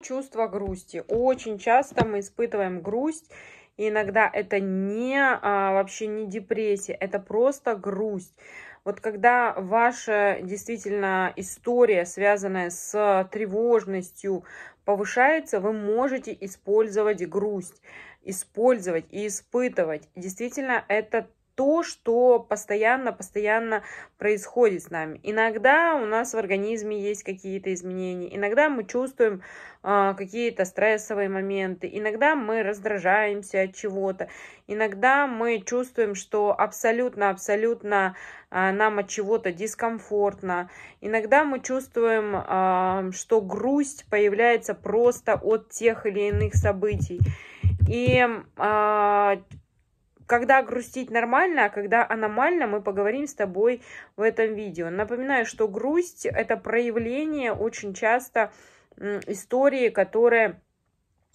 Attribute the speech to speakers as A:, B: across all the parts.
A: чувство грусти. Очень часто мы испытываем грусть. И иногда это не а, вообще не депрессия, это просто грусть. Вот когда ваша действительно история, связанная с тревожностью, повышается, вы можете использовать грусть, использовать и испытывать. Действительно, это то, что постоянно-постоянно происходит с нами. Иногда у нас в организме есть какие-то изменения, иногда мы чувствуем э, какие-то стрессовые моменты, иногда мы раздражаемся от чего-то, иногда мы чувствуем, что абсолютно-абсолютно э, а, нам от чего-то дискомфортно, иногда мы чувствуем, э, что грусть появляется просто от тех или иных событий. И э, когда грустить нормально, а когда аномально, мы поговорим с тобой в этом видео. Напоминаю, что грусть – это проявление очень часто истории, которая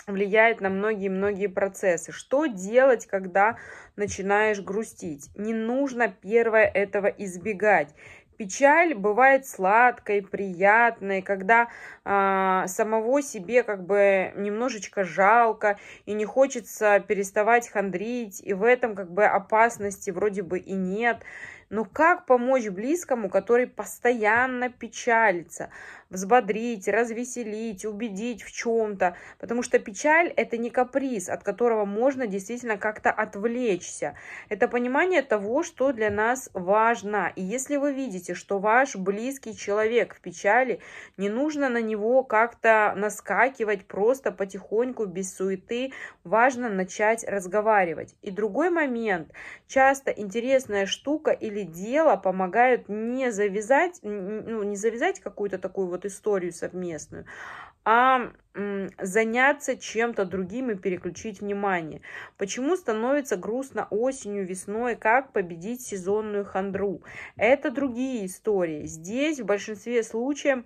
A: влияет на многие-многие процессы. Что делать, когда начинаешь грустить? Не нужно первое этого избегать. Печаль бывает сладкой, приятной, когда э, самого себе как бы немножечко жалко и не хочется переставать хандрить, и в этом как бы опасности вроде бы и нет. Но ну, как помочь близкому, который постоянно печалится? Взбодрить, развеселить, убедить в чем-то. Потому что печаль – это не каприз, от которого можно действительно как-то отвлечься. Это понимание того, что для нас важно. И если вы видите, что ваш близкий человек в печали, не нужно на него как-то наскакивать просто потихоньку, без суеты. Важно начать разговаривать. И другой момент. Часто интересная штука или после дела помогают не завязать, ну, не завязать какую-то такую вот историю совместную, а заняться чем-то другим и переключить внимание. Почему становится грустно осенью, весной, как победить сезонную хандру? Это другие истории. Здесь в большинстве случаев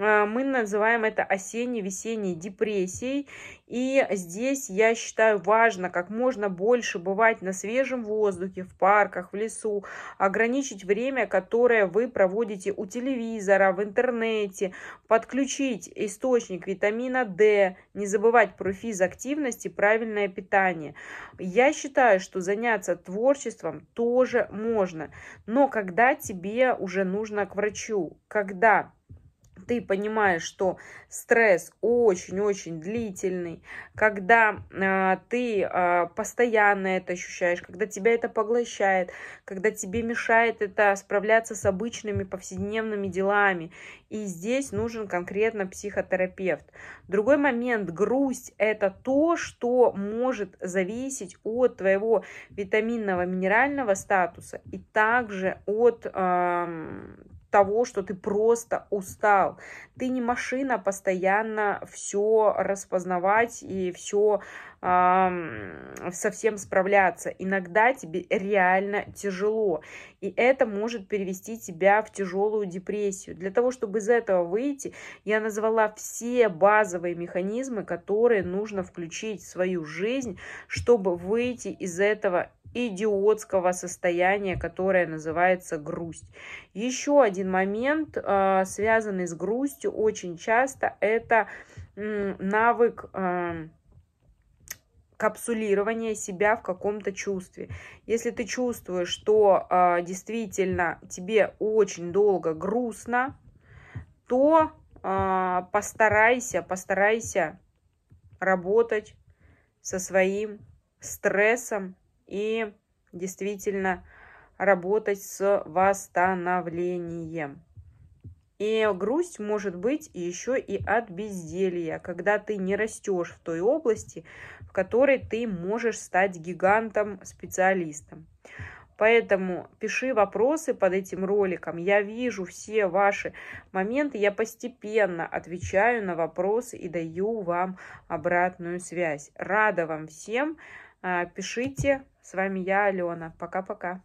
A: а, мы называем это осенне-весенней депрессией. И здесь, я считаю, важно как можно больше бывать на свежем воздухе, в парках, в лесу, ограничить время, которое вы проводите у телевизора, в интернете, подключить источник витамина D, не забывать про физактивность и правильное питание. Я считаю, что заняться творчеством тоже можно, но когда тебе уже нужно к врачу, когда ты понимаешь, что стресс очень-очень длительный, когда э, ты э, постоянно это ощущаешь, когда тебя это поглощает, когда тебе мешает это справляться с обычными повседневными делами. И здесь нужен конкретно психотерапевт. Другой момент, грусть это то, что может зависеть от твоего витаминного, минерального статуса и также от того, что ты просто устал. Ты не машина постоянно все распознавать и все э, совсем справляться. Иногда тебе реально тяжело. И это может перевести тебя в тяжелую депрессию. Для того, чтобы из этого выйти, я назвала все базовые механизмы, которые нужно включить в свою жизнь, чтобы выйти из этого идиотского состояния, которое называется грусть. Еще один один момент, а, связанный с грустью, очень часто это навык эм, капсулирования себя в каком-то чувстве. Если ты чувствуешь, что а, действительно тебе очень долго грустно, то а, постарайся, постарайся работать со своим стрессом и действительно работать с восстановлением. И грусть может быть еще и от безделья, когда ты не растешь в той области, в которой ты можешь стать гигантом-специалистом. Поэтому пиши вопросы под этим роликом. Я вижу все ваши моменты. Я постепенно отвечаю на вопросы и даю вам обратную связь. Рада вам всем. Э, пишите. С вами я, Алена. Пока-пока.